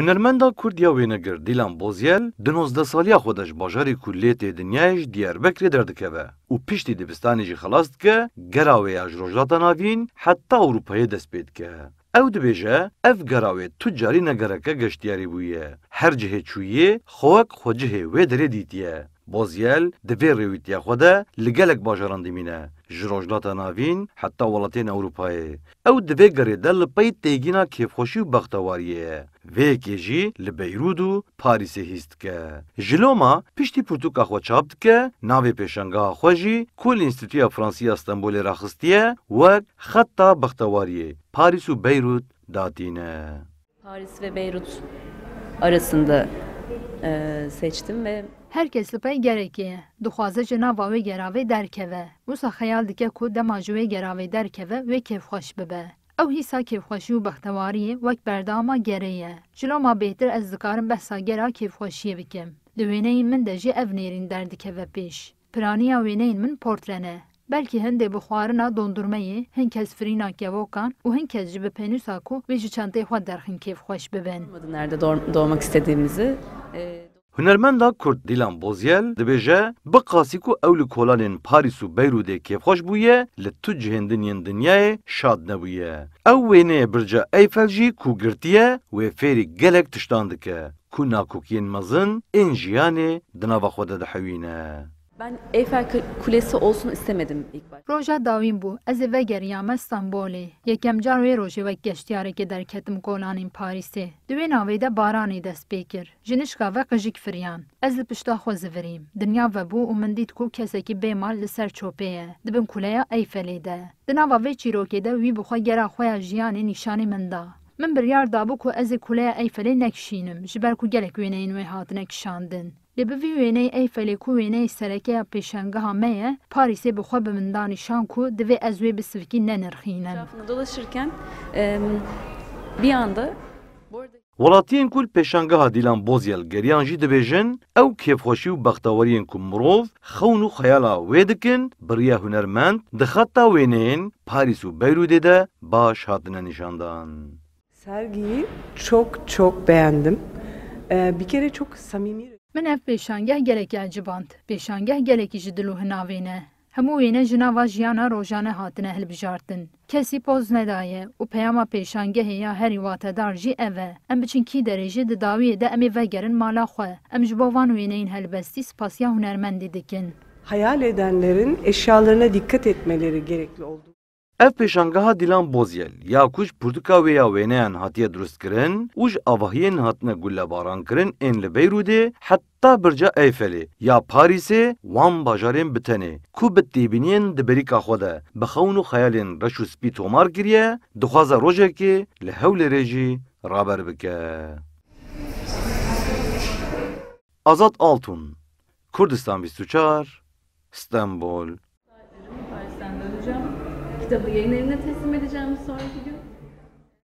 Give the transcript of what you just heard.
Hünermenda Kurd ya wênegir Dilan Bozyel di nozde saliya xwe de ji bajarê kuliyê tê dinyayê ji Diyarbekirê derdikeve û piştî dibistanê jî xelas dike gera wê ya ji Rojhilata Navîn heta Ewropayê dest pê dike. Ew dibêje ev gerawê tu carî negereke geştiyarî bûye. Her cihê çûyê xewek xwecihê wê derê dîtiye. بۆزیل دەبێ ڕێویتیا خۆدە لەگەلێک باژەڕەندی مینە ji rojdata navîn heta welatên Ewropayê. Ew dibê girêde li pey têgîna kêfxweşî û bextewariyê ye. Vêkê jî li Beyrûd û Parîsê hîst dike. Jiloma piştî pirtûka xwe çap dike, navê pêşangeha xwe jî kul Înstitûya Fransiya Stenbolê raxistiye wek xetta bextewariyê Parîs û Beyrûd datîne. Paris ve Beyrut arasında E, seçdim ve Hər kəs lüpə gərək duxazə cinava və gəravə Musa hayal dikə ku demajuvə gəravə dərkəvə və kefxoş bibə. Ew hîsa kêfxweşî û bextewariyê wek berdama gerê ye. Jilo ma ez dikarim behsa gera kêfxweşiyê bikim. Li wêneyên min de jî ev nêrîn derdikeve pêş. Piraniya wêneyên min portrene. Belkî hindê bi xwarina dondurmayê, hin kes firîna kevokan û hin kes ji bi ku wê ji çentê xwe derxin kêfxweş bibin. Nerede doğmak istediğimizi Hunermenda Kurd Dilan Bozyel dibêje bi qasî ku ew li kolanên Parîs û Beyrûdê kêfxweş bûye li tu cihêndiniyên dinyayê şad nebûye. Ew wêneyê birca Eyfel jî ku girtiye wê fêrî gelek tiştan dike. Ku nakokiyên mezin ên jiyanê di nava xwe de dihewîne. Ben Eyfel Kulesi olsun istemedim ilk başta. Roja davim bu. Ez ve geriyame İstanbul'e. Yekem car ve roji ve geçtiyare keder ketim kolanin Paris'e. Düve navede barani dest bekir. Jinişka ve kajik firyan. Ez li pişta xozi veriyim. Dünya ve bu umendit ku keseki beymal li ser çopeye. Dibin kuleye Eyfel'e de. Dinava ve çirokede vi buxa gera xoya jiyane nişani menda. Min biryar dabû ku ez ê kuleya Eyfelê nekişînim, ku gelek wêneyên wê hatine nekşandın. Li bi vî wêneyê Eyfelê ku wêneyê serekeya pêşangeha me ye, Parisê bi xwe bi min danîşan ku divê ez wê bisivikî nenirxînin. Dolaşırken bir anda Welatiyên Kurd pêşangeha Dîlan Bozyel geriyan jî dibêjin ew kêfxweşî û bexteweriyên ku mirov xewn û xeyala wê dikin biriya hunermend di xetta wêneyên Paris û Beyrûdê de baş hatine nişandan. Sergiyi çok çok beğendim. Ee, bir kere çok samimi Min ev pêşangeh gelekê ciband, pêşangeh gelekî ji dilûhinavê ne. Hemû wêne jinava jiyana rojane hatine hilbijartin. Kesî poz nedaye û peyama pêşangehê ya herî watedar jî ev e. Em biçin kî derêjê di dawiyê de em ê vegerin mala xwe. Em ji bo van wêneyên helbestî spasiya hunermendî dikin. Hayal edenlerin eşyalarına dikkat etmeleri gerekli oldu. Ev peşangaha dilan bozyel. Ya kuş Portuka veya veneyan hatiye durst kirin, uj avahiyên hatine gulle baran kirin en li Beyrûdê heta birca Eyfelê ya Paris'e, wan bajarên bitenê ku bi biniyen de bi xewn û xeyalên reş û spî tomar kiriye, dixwaza rojekê li Hewlêrê jî raber bike. Azat Altun Kurdistan 24 İstanbul kitabı yayın teslim edeceğim sonraki gün.